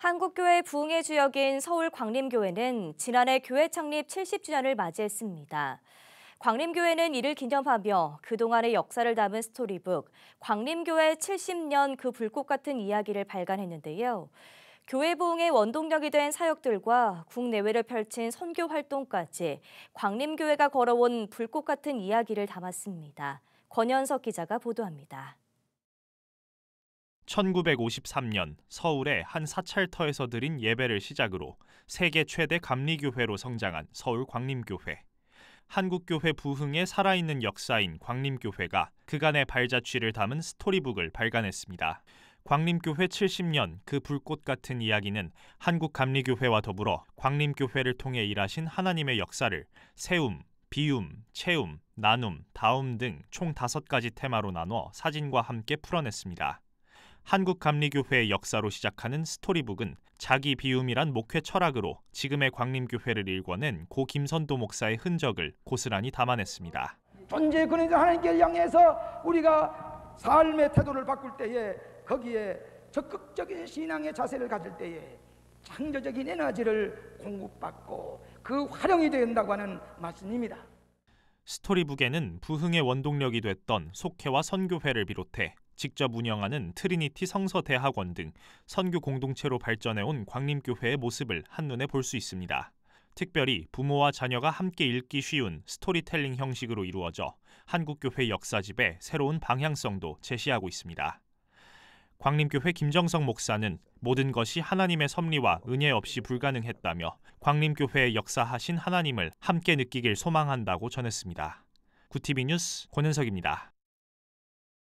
한국교회 부흥의 주역인 서울 광림교회는 지난해 교회 창립 70주년을 맞이했습니다. 광림교회는 이를 기념하며 그동안의 역사를 담은 스토리북 광림교회 70년 그 불꽃 같은 이야기를 발간했는데요. 교회 부흥의 원동력이 된 사역들과 국내외를 펼친 선교 활동까지 광림교회가 걸어온 불꽃 같은 이야기를 담았습니다. 권현석 기자가 보도합니다. 1953년 서울의 한 사찰터에서 드린 예배를 시작으로 세계 최대 감리교회로 성장한 서울 광림교회. 한국교회 부흥에 살아있는 역사인 광림교회가 그간의 발자취를 담은 스토리북을 발간했습니다. 광림교회 70년 그 불꽃 같은 이야기는 한국 감리교회와 더불어 광림교회를 통해 일하신 하나님의 역사를 세움, 비움, 채움, 나눔, 다움 등 총 다섯 가지 테마로 나눠 사진과 함께 풀어냈습니다. 한국감리교회의 역사로 시작하는 스토리북은 자기 비움이란 목회 철학으로 지금의 광림교회를 일궈낸 고 김선도 목사의 흔적을 고스란히 담아냈습니다. 존재 그러니까 하나님께 향해서 우리가 삶의 태도를 바꿀 때에 거기에 적극적인 신앙의 자세를 가질 때에 창조적인 에너지를 공급받고 그 활용이 된다고 하는 말씀입니다. 스토리북에는 부흥의 원동력이 됐던 속회와 선교회를 비롯해 직접 운영하는 트리니티 성서 대학원 등 선교 공동체로 발전해온 광림교회의 모습을 한눈에 볼 수 있습니다. 특별히 부모와 자녀가 함께 읽기 쉬운 스토리텔링 형식으로 이루어져 한국교회 역사집의 새로운 방향성도 제시하고 있습니다. 광림교회 김정성 목사는 모든 것이 하나님의 섭리와 은혜 없이 불가능했다며 광림교회의 역사하신 하나님을 함께 느끼길 소망한다고 전했습니다. 구티비 뉴스 권현석입니다.